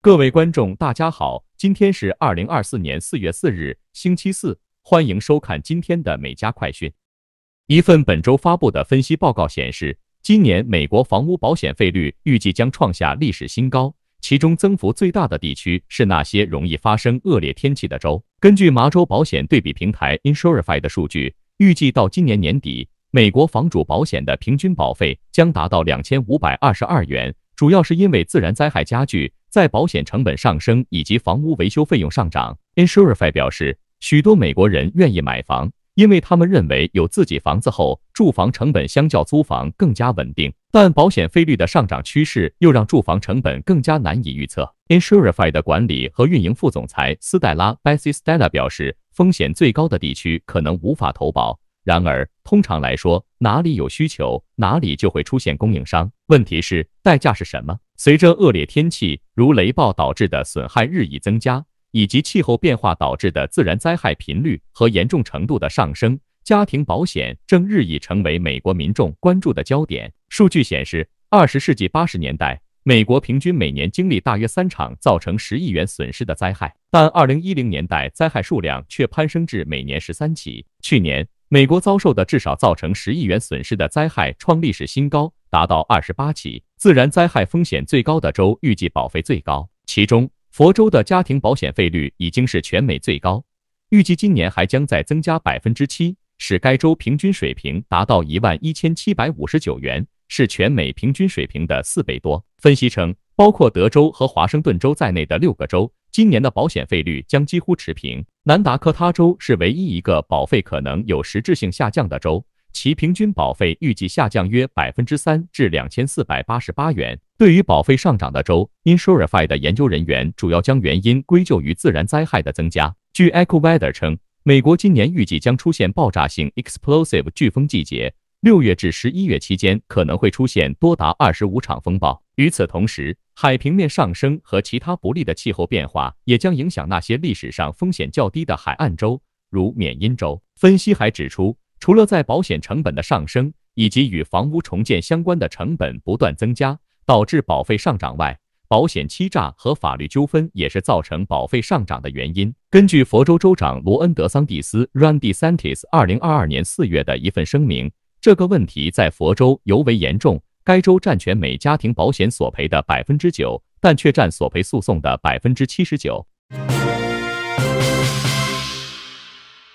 各位观众，大家好，今天是二零二四年四月四日，星期四，欢迎收看今天的美家快讯。一份本周发布的分析报告显示，今年美国房屋保险费率预计将创下历史新高，其中增幅最大的地区是那些容易发生恶劣天气的州。根据麻州保险对比平台 Insurify 的数据，预计到今年年底，美国房主保险的平均保费将达到两千五百二十二元，主要是因为自然灾害加剧。在保险成本上升以及房屋维修费用上涨，Insurify 表示，许多美国人愿意买房，因为他们认为有自己房子后，住房成本相较租房更加稳定。但保险费率的上涨趋势又让住房成本更加难以预测。Insurify 的管理和运营副总裁斯黛拉· s 西斯 （Stella） 表示，风险最高的地区可能无法投保。然而，通常来说，哪里有需求，哪里就会出现供应商。问题是，代价是什么？随着恶劣天气如雷暴导致的损害日益增加，以及气候变化导致的自然灾害频率和严重程度的上升，家庭保险正日益成为美国民众关注的焦点。数据显示，二十世纪八十年代，美国平均每年经历大约三场造成十亿元损失的灾害，但二零一零年代灾害数量却攀升至每年十三起。去年。美国遭受的至少造成十亿元损失的灾害创历史新高，达到二十八起。自然灾害风险最高的州预计保费最高，其中佛州的家庭保险费率已经是全美最高，预计今年还将再增加百分之七，使该州平均水平达到一万一千七百五十九元，是全美平均水平的四倍多。分析称，包括德州和华盛顿州在内的六个州。今年的保险费率将几乎持平。南达科他州是唯一一个保费可能有实质性下降的州，其平均保费预计下降约百分之三至两千四百八十八元。对于保费上涨的州，Insurify 的研究人员主要将原因归咎于自然灾害的增加。据 e c h o w e a t h e r 称，美国今年预计将出现爆炸性 explosive 飓风季节，六月至十一月期间可能会出现多达二十五场风暴。与此同时，海平面上升和其他不利的气候变化也将影响那些历史上风险较低的海岸州，如缅因州。分析还指出，除了在保险成本的上升以及与房屋重建相关的成本不断增加导致保费上涨外，保险欺诈和法律纠纷也是造成保费上涨的原因。根据佛州州长罗恩·德桑蒂斯 r a n d y s a n t i s 二零二二年四月的一份声明，这个问题在佛州尤为严重。该州占全美家庭保险索赔的百分之九，但却占索赔诉讼的百分之七十九。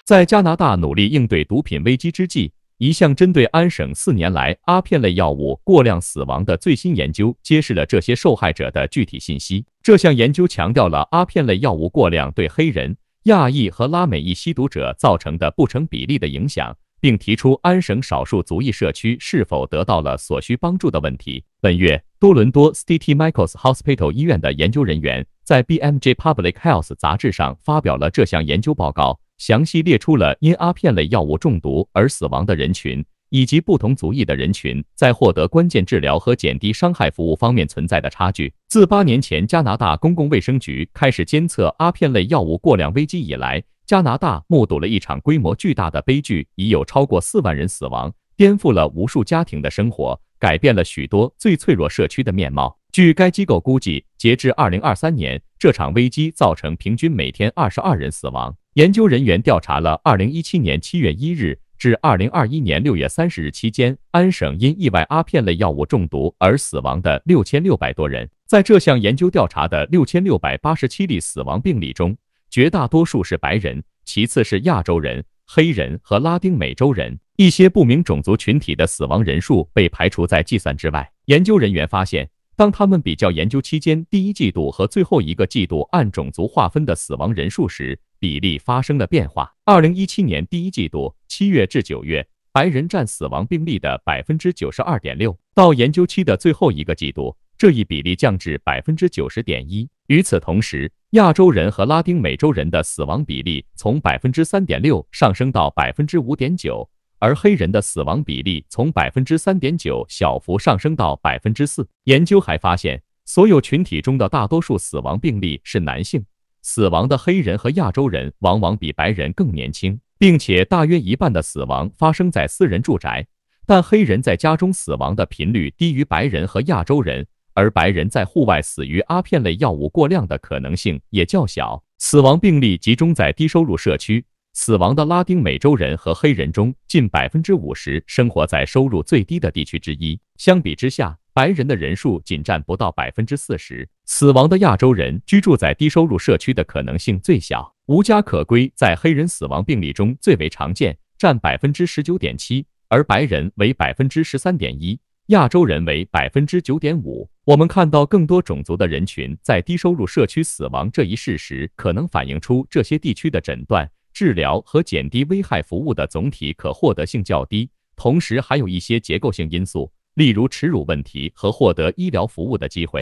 在加拿大努力应对毒品危机之际，一项针对安省四年来阿片类药物过量死亡的最新研究，揭示了这些受害者的具体信息。这项研究强调了阿片类药物过量对黑人、亚裔和拉美裔吸毒者造成的不成比例的影响。并提出安省少数族裔社区是否得到了所需帮助的问题。本月，多伦多 St. Michael's Hospital 医院的研究人员在 BMJ Public Health 杂志上发表了这项研究报告，详细列出了因阿片类药物中毒而死亡的人群，以及不同族裔的人群在获得关键治疗和减低伤害服务方面存在的差距。自八年前加拿大公共卫生局开始监测阿片类药物过量危机以来，加拿大目睹了一场规模巨大的悲剧，已有超过四万人死亡，颠覆了无数家庭的生活，改变了许多最脆弱社区的面貌。据该机构估计，截至二零二三年，这场危机造成平均每天二十二人死亡。研究人员调查了二零一七年七月一日至二零二一年六月三十日期间，安省因意外阿片类药物中毒而死亡的六千六百多人。在这项研究调查的六千六百八十七例死亡病例中，绝大多数是白人，其次是亚洲人、黑人和拉丁美洲人。一些不明种族群体的死亡人数被排除在计算之外。研究人员发现，当他们比较研究期间第一季度和最后一个季度按种族划分的死亡人数时，比例发生了变化。2017年第一季度（七月至九月），白人占死亡病例的92.6%，到研究期的最后一个季度，这一比例降至90.1%。与此同时，亚洲人和拉丁美洲人的死亡比例从百分之三点六上升到百分之五点九，而黑人的死亡比例从百分之三点九小幅上升到百分之四。研究还发现，所有群体中的大多数死亡病例是男性。死亡的黑人和亚洲人往往比白人更年轻，并且大约一半的死亡发生在私人住宅，但黑人在家中死亡的频率低于白人和亚洲人。而白人在户外死于阿片类药物过量的可能性也较小，死亡病例集中在低收入社区。死亡的拉丁美洲人和黑人中，近百分之五十生活在收入最低的地区之一。相比之下，白人的人数仅占不到百分之四十。死亡的亚洲人居住在低收入社区的可能性最小。无家可归在黑人死亡病例中最为常见，占百分之十九点七，而白人为百分之十三点一。亚洲人为百分之九点五。我们看到更多种族的人群在低收入社区死亡这一事实，可能反映出这些地区的诊断、治疗和减低危害服务的总体可获得性较低。同时，还有一些结构性因素，例如耻辱问题和获得医疗服务的机会。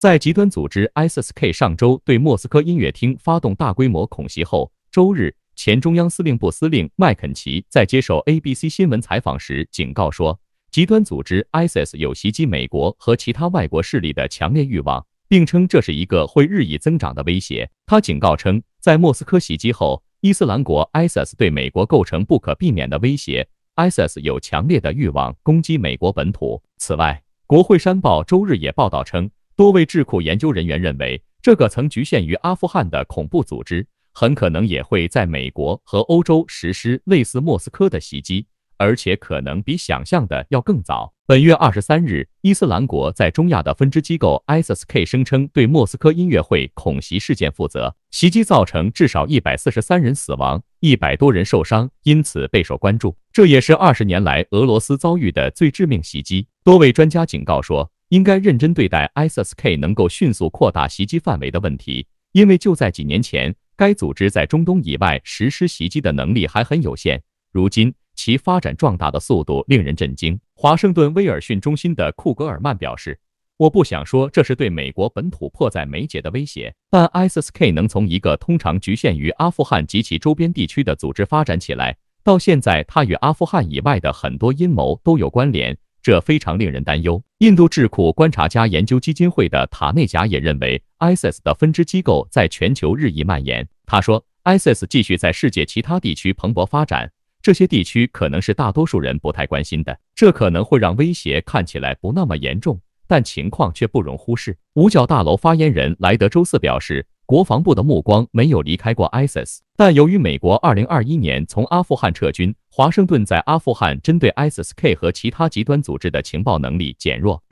在极端组织 ISK 上周对莫斯科音乐厅发动大规模恐袭后，周日。前中央司令部司令麦肯齐在接受 ABC 新闻采访时警告说，极端组织 ISIS 有袭击美国和其他外国势力的强烈欲望，并称这是一个会日益增长的威胁。他警告称，在莫斯科袭击后，伊斯兰国 ISIS 对美国构成不可避免的威胁。ISIS 有强烈的欲望攻击美国本土。此外，国会山报周日也报道称，多位智库研究人员认为，这个曾局限于阿富汗的恐怖组织。很可能也会在美国和欧洲实施类似莫斯科的袭击，而且可能比想象的要更早。本月二十三日，伊斯兰国在中亚的分支机构 ISISK 声称对莫斯科音乐会恐袭事件负责，袭击造成至少一百四十三人死亡，一百多人受伤，因此备受关注。这也是二十年来俄罗斯遭遇的最致命袭击。多位专家警告说，应该认真对待 ISISK 能够迅速扩大袭击范围的问题，因为就在几年前。该组织在中东以外实施袭击的能力还很有限，如今其发展壮大的速度令人震惊。华盛顿威尔逊中心的库格尔曼表示：“我不想说这是对美国本土迫在眉睫的威胁，但 ISIS-K 能从一个通常局限于阿富汗及其周边地区的组织发展起来，到现在它与阿富汗以外的很多阴谋都有关联。”这非常令人担忧。印度智库观察家研究基金会的塔内贾也认为，ISIS 的分支机构在全球日益蔓延。他说，ISIS 继续在世界其他地区蓬勃发展，这些地区可能是大多数人不太关心的，这可能会让威胁看起来不那么严重，但情况却不容忽视。五角大楼发言人莱德周四表示。国防部的目光没有离开过 ISIS，但由于美国二零二一年从阿富汗撤军，华盛顿在阿富汗针对 ISIS K 和其他极端组织的情报能力减弱。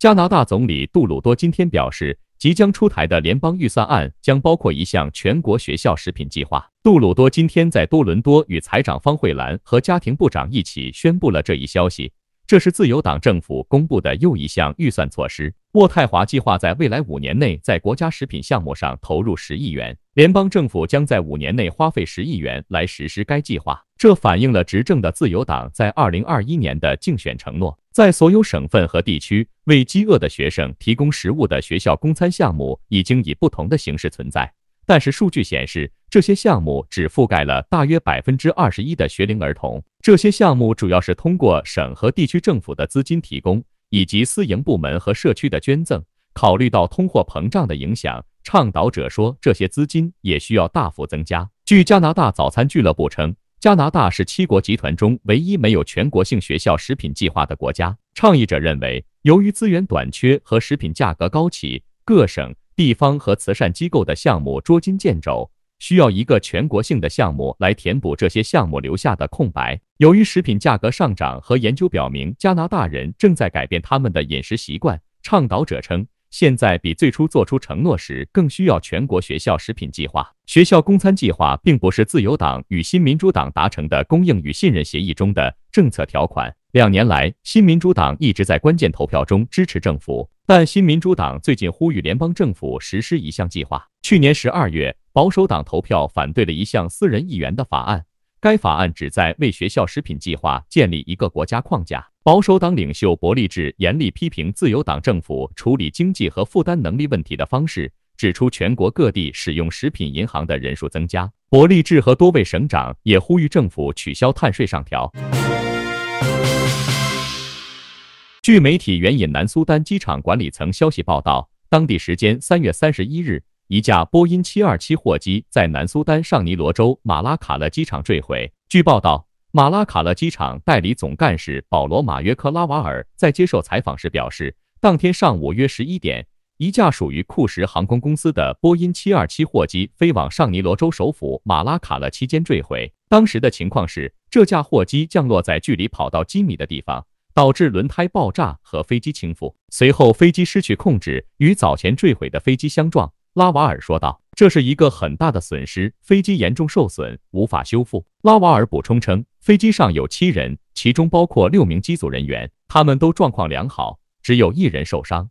加拿大总理杜鲁多今天表示，即将出台的联邦预算案将包括一项全国学校食品计划。杜鲁多今天在多伦多与财长方慧兰和家庭部长一起宣布了这一消息，这是自由党政府公布的又一项预算措施。渥太华计划在未来五年内在国家食品项目上投入十亿元，联邦政府将在五年内花费十亿元来实施该计划。这反映了执政的自由党在二零二一年的竞选承诺。在所有省份和地区，为饥饿的学生提供食物的学校供餐项目已经以不同的形式存在，但是数据显示，这些项目只覆盖了大约百分之二十一的学龄儿童。这些项目主要是通过省和地区政府的资金提供。以及私营部门和社区的捐赠。考虑到通货膨胀的影响，倡导者说，这些资金也需要大幅增加。据加拿大早餐俱乐部称，加拿大是七国集团中唯一没有全国性学校食品计划的国家。倡议者认为，由于资源短缺和食品价格高企，各省、地方和慈善机构的项目捉襟见肘。需要一个全国性的项目来填补这些项目留下的空白。由于食品价格上涨和研究表明加拿大人正在改变他们的饮食习惯，倡导者称，现在比最初做出承诺时更需要全国学校食品计划、学校供餐计划，并不是自由党与新民主党达成的供应与信任协议中的政策条款。两年来，新民主党一直在关键投票中支持政府，但新民主党最近呼吁联邦政府实施一项计划。去年十二月，保守党投票反对了一项私人议员的法案，该法案旨在为学校食品计划建立一个国家框架。保守党领袖伯利治严厉批评自由党政府处理经济和负担能力问题的方式，指出全国各地使用食品银行的人数增加。伯利治和多位省长也呼吁政府取消碳税上调。据媒体援引南苏丹机场管理层消息报道，当地时间三月三十一日，一架波音七二七货机在南苏丹上尼罗州马拉卡勒机场坠毁。据报道，马拉卡勒机场代理总干事保罗马约克拉瓦尔在接受采访时表示，当天上午约十一点，一架属于库什航空公司的波音七二七货机飞往上尼罗州首府马拉卡勒期间坠毁。当时的情况是，这架货机降落在距离跑道几米的地方。导致轮胎爆炸和飞机倾覆，随后飞机失去控制，与早前坠毁的飞机相撞。拉瓦尔说道：“这是一个很大的损失，飞机严重受损，无法修复。”拉瓦尔补充称，飞机上有七人，其中包括六名机组人员，他们都状况良好，只有一人受伤。